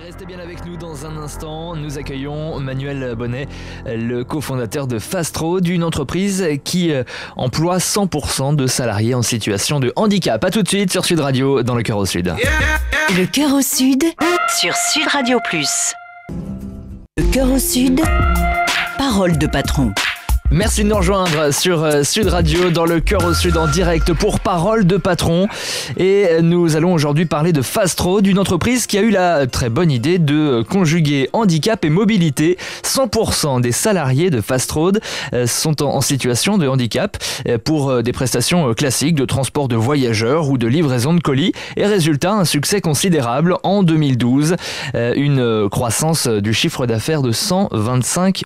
restez bien avec nous dans un instant. Nous accueillons Manuel Bonnet, le cofondateur de Fastro, d'une entreprise qui euh, emploie 100% de salariés en situation de handicap. A tout de suite sur Sud Radio, dans le cœur au Sud. Le cœur au Sud, sur Sud Radio Plus. Le cœur au Sud, parole de patron. Merci de nous rejoindre sur euh, Sud Radio dans le cœur au sud en direct pour Parole de patron et nous allons aujourd'hui parler de Fastroad, d'une entreprise qui a eu la très bonne idée de conjuguer handicap et mobilité. 100% des salariés de Fastroad euh, sont en situation de handicap euh, pour des prestations classiques de transport de voyageurs ou de livraison de colis et résultat un succès considérable en 2012, une croissance du chiffre d'affaires de 125%.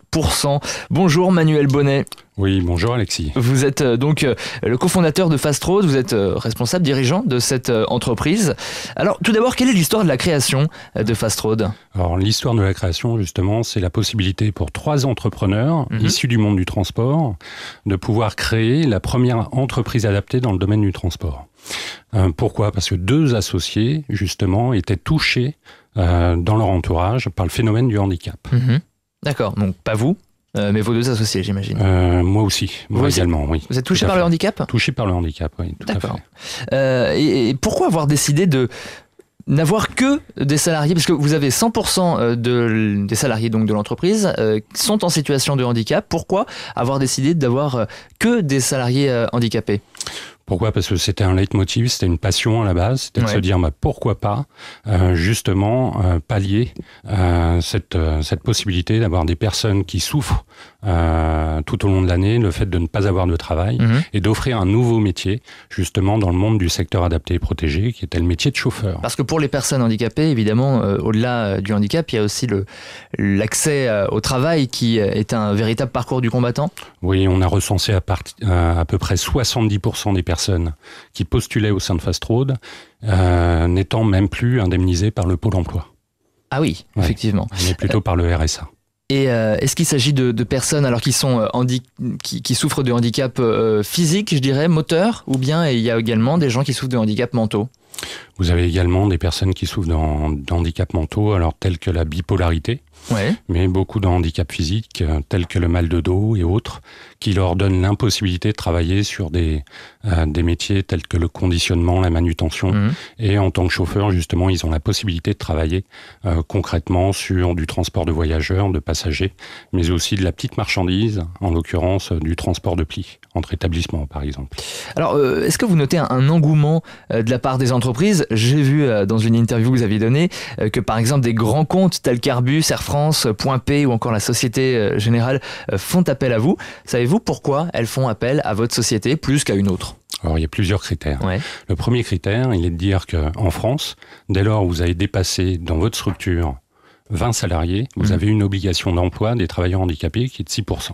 Bonjour Manuel Bonnet. Oui, bonjour Alexis. Vous êtes euh, donc euh, le cofondateur de Fast vous êtes euh, responsable dirigeant de cette entreprise. Alors tout d'abord, quelle est l'histoire de la création de Fast Road Alors l'histoire de la création, justement, c'est la possibilité pour trois entrepreneurs mhm. issus du monde du transport de pouvoir créer la première entreprise adaptée dans le domaine du transport. pourquoi Parce que deux associés, justement, étaient touchés dans leur entourage par le phénomène du handicap. Mhm. D'accord, donc pas vous euh, mais vos deux associés, j'imagine. Euh, moi aussi, moi également, oui. Vous êtes touché par le handicap Touché par le handicap, oui, tout à fait. Euh, et, pourquoi avoir décidé de n'avoir que des salariés Parce que vous avez 100% euh, de, des salariés donc de l'entreprise euh, qui sont en situation de handicap. Pourquoi avoir décidé d'avoir que des salariés handicapés pourquoi Parce que c'était un leitmotiv, c'était une passion à la base, c'était de se dire bah, pourquoi pas euh, justement euh, pallier euh, cette, cette possibilité d'avoir des personnes qui souffrent tout au long de l'année, le fait de ne pas avoir de travail, mhm. et d'offrir un nouveau métier justement dans le monde du secteur adapté et protégé, qui était le métier de chauffeur. Parce que pour les personnes handicapées, évidemment, au-delà du handicap, il y a aussi l'accès au travail qui est un véritable parcours du combattant. Oui, on a recensé à, à peu près 70% des personnes personnes qui postulaient au sein de Fast Road, euh, n'étant même plus indemnisées par le Pôle emploi. Ah oui, effectivement. Mais plutôt par le RSA. Et euh, est-ce qu'il s'agit de, personnes alors qui sont euh, qui, qui, souffrent de handicap physique, je dirais, moteur, ou bien il y a également des gens qui souffrent de handicap mentaux Vous avez également des personnes qui souffrent d'handicap mentaux, alors tels que la bipolarité, mais beaucoup de handicaps physiques, tels que le mal de dos et autres, qui leur donnent l'impossibilité de travailler sur des des métiers tels que le conditionnement, la manutention. Mhm. Et en tant que chauffeur, justement, ils ont la possibilité de travailler euh, concrètement sur du transport de voyageurs, de passagers, mais aussi de la petite marchandise, en l'occurrence euh, du transport de plis entre établissements, par exemple. Alors, euh, est-ce que vous notez un, engouement de la part des entreprises J'ai vu dans une interview que vous aviez donnée que, par exemple, des grands comptes tels qu'Airbus, Air France, Point P ou encore la Société Générale font appel à vous. Savez-vous pourquoi elles font appel à votre société plus qu'à une autre alors, il y a plusieurs critères. Le premier critère, il est de dire qu'en France, dès lors où vous avez dépassé dans votre structure 20 salariés, vous mmh. avez une obligation d'emploi des travailleurs handicapés qui est de 6%.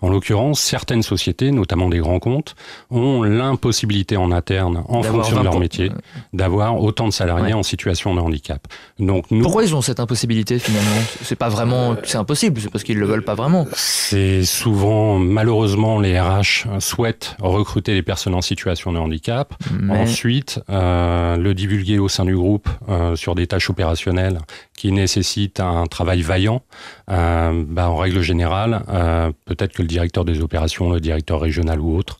En l'occurrence, certaines sociétés, notamment des grands comptes, ont l'impossibilité en interne, en fonction de leur métier, d'avoir autant de salariés en situation de handicap. Donc nous, pourquoi ils ont cette impossibilité finalement C'est pas vraiment, euh, c'est impossible, c'est parce qu'ils le veulent pas vraiment. C'est souvent, malheureusement, les RH souhaitent recruter les personnes en situation de handicap. Ensuite, euh, le divulguer au sein du groupe euh, sur des tâches opérationnelles qui nécessitent un travail vaillant. Bah, en règle générale peut-être que le directeur des opérations, le directeur régional ou autre,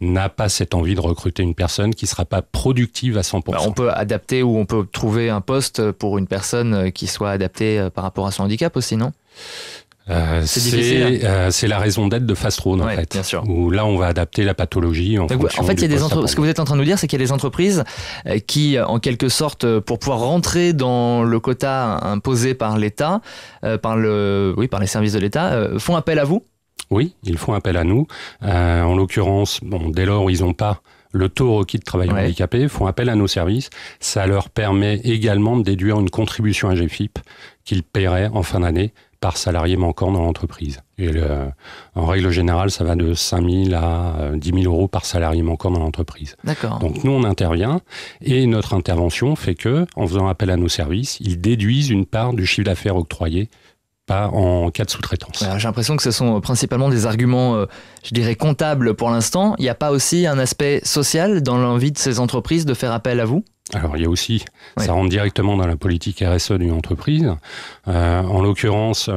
n'a pas cette envie de recruter une personne qui ne sera pas productive à 100%. Bah, on peut adapter ou on peut trouver un poste pour une personne euh, qui soit adaptée euh, par rapport à son handicap aussi, non euh, hein. c'est la raison d'être de Fast en fait. Où là, on va adapter la pathologie. En, en fait, il y a des ce que vous êtes en train de nous dire, c'est qu'il y a des entreprises qui, en quelque sorte, pour pouvoir rentrer dans le quota imposé par l'État, par le, oui, par les services de l'État, font appel à vous oui, ils font appel à nous. Euh, en l'occurrence, bon, dès lors, ils n'ont pas le taux requis de travail handicapés, font appel à nos services. Ça leur permet également de déduire une contribution à GFIP qu'ils paieraient en fin d'année par salarié manquant dans l'entreprise. Et en règle générale, ça va de 5 000 à 10 euh, 000 euros par salarié manquant dans l'entreprise. Donc nous, on intervient et notre intervention fait que, en faisant appel à nos services, ils déduisent une part du chiffre d'affaires octroyé en cas de sous-traitance. J'ai l'impression que ce sont euh, principalement des arguments, euh, je dirais, comptables pour l'instant. Il n'y a pas aussi un aspect social dans l'envie de ces entreprises de faire appel à vous alors il y a aussi, ça rentre directement dans la politique RSE d'une entreprise. Euh, en l'occurrence,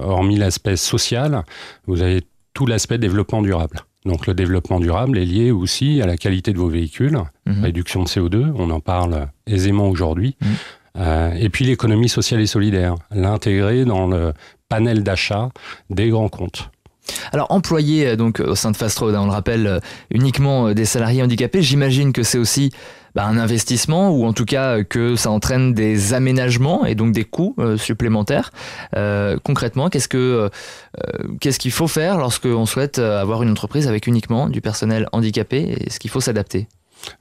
hormis l'aspect social, vous avez tout l'aspect développement durable. Donc le développement durable est lié aussi à la qualité de vos véhicules, mhm. réduction de CO2, on en parle aisément aujourd'hui. Mhm. Euh, et puis l'économie sociale et solidaire, l'intégrer dans le panel d'achat des grands comptes. Alors employer euh, donc au sein de Fast hein, on le rappelle euh, uniquement des salariés handicapés, j'imagine que c'est aussi bah, un investissement ou en tout cas que ça entraîne des aménagements et donc des coûts supplémentaires. concrètement, qu'est-ce qu'est-ce qu'il faut faire lorsqu'on souhaite avoir une entreprise avec uniquement du personnel handicapé Est-ce qu'il faut s'adapter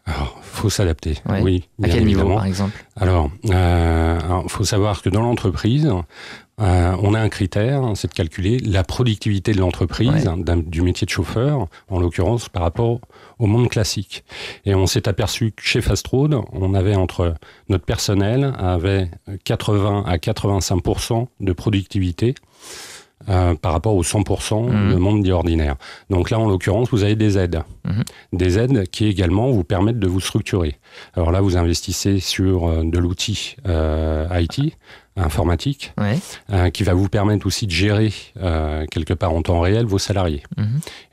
alors, faut s'adapter. Oui. À quel niveau, par exemple Alors, il euh, faut savoir que dans l'entreprise, euh, on a un critère, hein, c'est de calculer la productivité de l'entreprise, du métier de chauffeur, en l'occurrence par rapport au monde classique. Et on s'est aperçu que chez Fastroad, on avait entre notre personnel avait 80 à 85 de productivité. Euh, par rapport au 100% le monde dit ordinaire. Donc là, en l'occurrence, vous avez des aides. Mmh. Des aides qui également vous permettent de vous structurer. Alors là, vous investissez sur euh, de l'outil euh, IT informatique, euh, qui va vous permettre aussi de gérer quelque part en temps réel vos salariés. Mmh.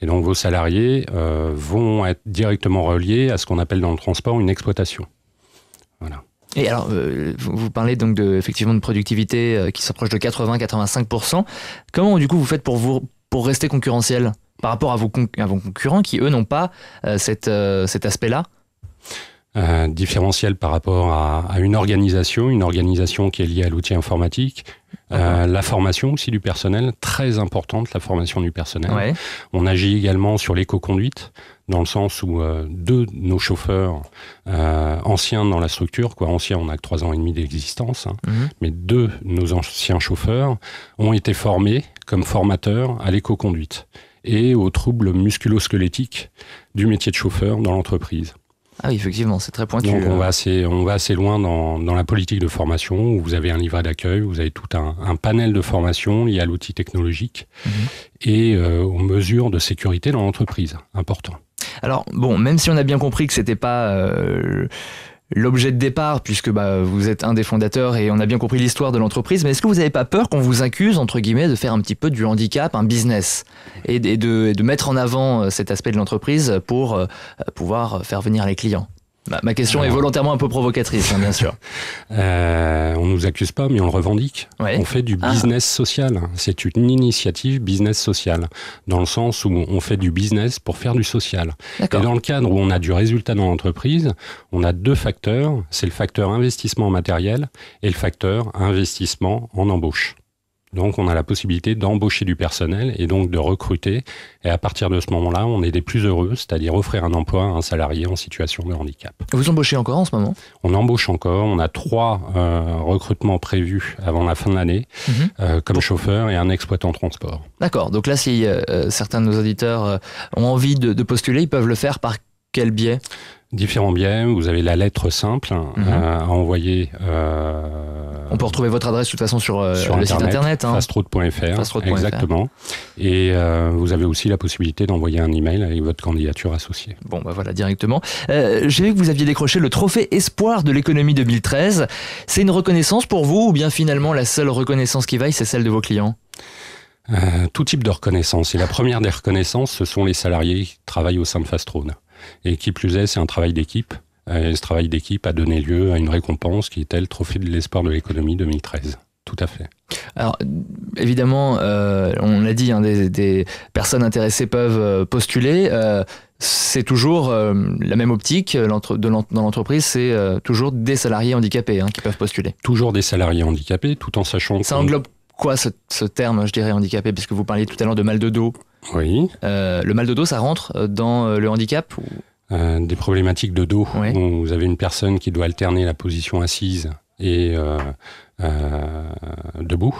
Et donc vos salariés vont être directement reliés à ce qu'on appelle dans le transport une exploitation. Voilà. Et alors, euh, vous, parlez donc de, effectivement de productivité euh, qui s'approche de 80-85%. Comment du coup vous faites pour, vous, pour rester concurrentiel par rapport à vos, concurrents qui, eux, n'ont pas euh, cet aspect-là différentiel par rapport à, une organisation, une organisation qui est liée à l'outil informatique, euh, la formation aussi du personnel, très importante la formation du personnel. On agit également sur l'éco-conduite, dans le sens où euh, deux de nos chauffeurs euh, anciens dans la structure, quoi, anciens, on a que trois ans et demi d'existence, hein, mhm. mais deux de nos anciens chauffeurs ont été formés comme formateurs à l'éco-conduite et aux troubles musculo-squelettiques du métier de chauffeur dans l'entreprise. Ah oui, effectivement, c'est très pointu. Donc on euh. va assez, on va assez loin dans, la politique de formation, où vous avez un livret d'accueil, vous avez tout un, panel de formation lié à l'outil technologique mhm. et aux euh, mesures de sécurité dans l'entreprise, important. Alors bon, même si on a bien compris que c'était pas euh, l'objet de départ, puisque bah, vous êtes un des fondateurs et on a bien compris l'histoire de l'entreprise, mais est-ce que vous n'avez pas peur qu'on vous accuse, entre guillemets, de faire un petit peu du handicap, un business, et de mettre en avant euh, cet aspect de l'entreprise pour euh, pouvoir faire venir les clients bah, ma, question est volontairement un peu provocatrice, hein, bien sûr. euh, on nous accuse pas, mais on le revendique. On fait du ah. business social. C'est une initiative business social, dans le sens où on fait du business pour faire du social. Et dans le cadre où on a du résultat dans l'entreprise, on a deux facteurs. C'est le facteur investissement matériel et le facteur investissement en embauche. Donc on a la possibilité d'embaucher du personnel et donc de recruter. Et à partir de ce moment-là, on est des plus heureux, c'est-à-dire offrir un emploi à un salarié en situation de handicap. Vous embauchez encore en ce moment On embauche encore. On a trois euh, recrutements prévus avant la fin de l'année, mhm. euh, comme chauffeur et un exploitant transport. D'accord. Donc là, si euh, certains de nos auditeurs ont envie de postuler, ils peuvent le faire par quel biais différents biais. Vous avez la lettre simple hein, mhm. euh, à, envoyer. Euh, on peut retrouver votre adresse de toute façon sur, euh, le site internet. Hein. Fastroad.fr. Exactement. Et vous avez aussi la possibilité d'envoyer un email avec votre candidature associée. Bon, bah voilà, directement. J'ai vu que vous aviez décroché le trophée Espoir de l'économie 2013. C'est une reconnaissance pour vous ou bien finalement la seule reconnaissance qui vaille, c'est celle de vos clients tout type de reconnaissance. Et la première des reconnaissances, ce sont les salariés qui travaillent au sein de Fastroad. Et qui plus est, c'est un travail d'équipe. Euh, et ce travail d'équipe a donné lieu à une récompense qui est elle, Trophée de l'espoir de l'économie 2013. Tout à fait. Alors, évidemment, euh, on l'a dit, hein, des, personnes intéressées peuvent euh, postuler. c'est toujours la même optique dans l'entreprise, c'est toujours des salariés handicapés hein, qui peuvent postuler. Toujours des salariés handicapés, tout en sachant. Ça englobe quoi ce, terme, je dirais, handicapé puisque vous parliez tout à l'heure de mal de dos. Oui. Euh, le mal de dos, ça rentre euh, dans euh, le handicap Des problématiques de dos. où Vous avez une personne qui doit alterner la position assise et debout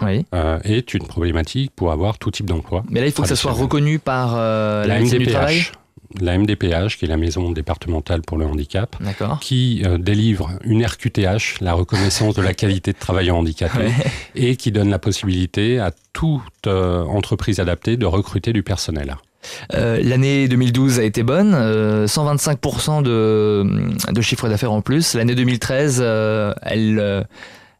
est une problématique pour avoir tout type d'emploi. Mais là, il faut que ça soit reconnu par la, la MDPH la MDPH, qui est la maison départementale pour le handicap, qui euh, délivre une RQTH, la reconnaissance de la qualité de travail handicapé, et qui donne la possibilité à toute euh, entreprise adaptée de recruter du personnel. Euh, l'année 2012 a été bonne, 125% de, chiffre d'affaires en plus. L'année 2013, elle,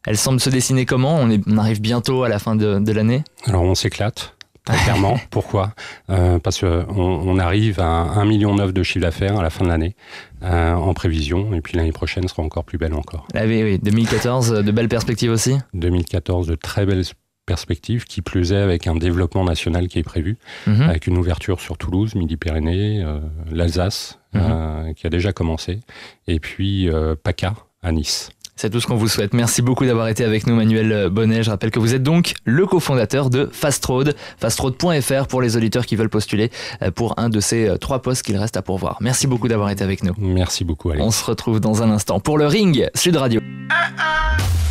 elle semble se dessiner comment on, arrive bientôt à la fin de l'année Alors on s'éclate. clairement. Pourquoi euh, Parce qu'on arrive à 1,9 million de chiffre d'affaires à la fin de l'année, euh, en prévision, et puis l'année prochaine sera encore plus belle encore. Ah oui, 2014, euh, de belles perspectives aussi 2014, de très belles perspectives, qui plus est avec un développement national qui est prévu, mhm. avec une ouverture sur Toulouse, Midi-Pyrénées, l'Alsace, mhm. qui a déjà commencé, et puis PACA à Nice. C'est tout ce qu'on vous souhaite. Merci beaucoup d'avoir été avec nous, Manuel Bonnet. Je rappelle que vous êtes donc le cofondateur de Fastroad, fastroad.fr pour les auditeurs qui veulent postuler euh, pour un de ces euh, trois postes qu'il reste à pourvoir. Merci beaucoup d'avoir été avec nous. Merci beaucoup, Alex. On se retrouve dans un instant pour le Ring Sud Radio. Ah, ah.